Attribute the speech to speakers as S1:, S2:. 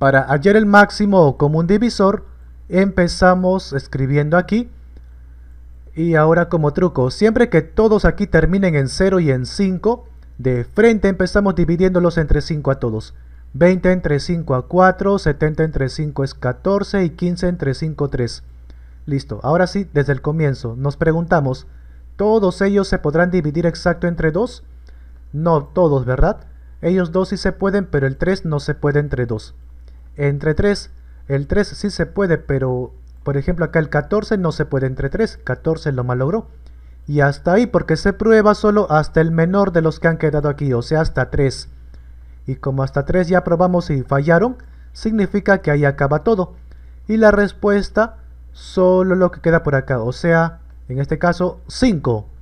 S1: para hallar el máximo común divisor, empezamos escribiendo aquí. Y ahora como truco, siempre que todos aquí terminen en 0 y en 5, de frente empezamos dividiéndolos entre 5 a todos. 20 entre 5 a 4, 70 entre 5 es 14 y 15 entre 5 3. Listo, ahora sí, desde el comienzo, nos preguntamos, ¿todos ellos se podrán dividir exacto entre 2? No todos, ¿verdad? Ellos dos sí se pueden, pero el 3 no se puede entre 2 entre 3, el 3 sí se puede, pero por ejemplo acá el 14 no se puede entre 3, 14 lo malogró. Y hasta ahí, porque se prueba solo hasta el menor de los que han quedado aquí, o sea hasta 3. Y como hasta 3 ya probamos y fallaron, significa que ahí acaba todo. Y la respuesta, solo lo que queda por acá, o sea, en este caso 5.